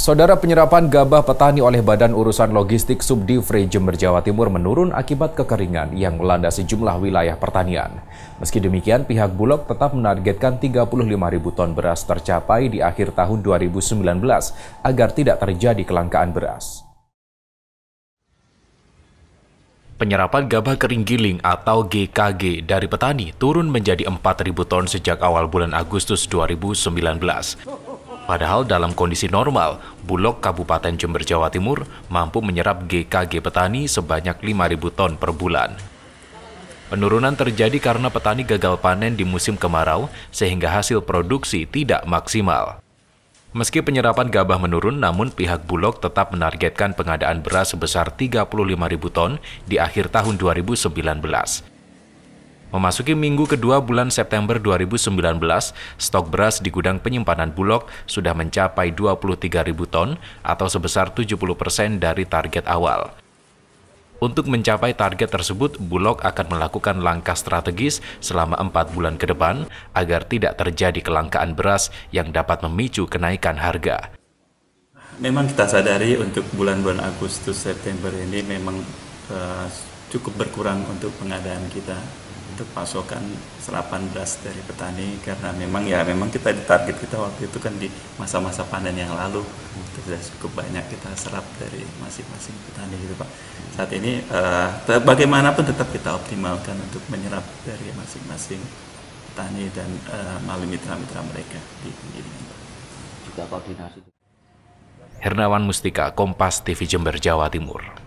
Saudara penyerapan gabah petani oleh Badan Urusan Logistik Subdivre Jember Jawa Timur menurun akibat kekeringan yang melanda sejumlah wilayah pertanian. Meski demikian, pihak Bulog tetap menargetkan ribu ton beras tercapai di akhir tahun 2019 agar tidak terjadi kelangkaan beras. Penyerapan gabah kering giling atau GKG dari petani turun menjadi 4.000 ton sejak awal bulan Agustus 2019. Padahal dalam kondisi normal, Bulog Kabupaten Jember Jawa Timur mampu menyerap GKG petani sebanyak 5.000 ton per bulan. Penurunan terjadi karena petani gagal panen di musim kemarau sehingga hasil produksi tidak maksimal. Meski penyerapan gabah menurun, namun pihak Bulog tetap menargetkan pengadaan beras sebesar 35.000 ton di akhir tahun 2019. Memasuki minggu kedua bulan September 2019, stok beras di gudang penyimpanan Bulog sudah mencapai 23.000 ton atau sebesar 70% persen dari target awal. Untuk mencapai target tersebut, Bulog akan melakukan langkah strategis selama 4 bulan ke depan agar tidak terjadi kelangkaan beras yang dapat memicu kenaikan harga. Memang kita sadari untuk bulan-bulan Agustus September ini memang Eh, cukup berkurang untuk pengadaan kita untuk pasokan 18 dari petani karena memang ya memang kita di target kita waktu itu kan di masa-masa panen yang lalu itu sudah cukup banyak kita serap dari masing-masing petani gitu Pak. Saat ini uh, bagaimanapun tetap kita optimalkan untuk menyerap dari masing-masing petani dan uh, eh, malu mitra-mitra mereka di penggilingan. Juga koordinasi. Hernawan Mustika, Kompas TV Jember, Jawa Timur.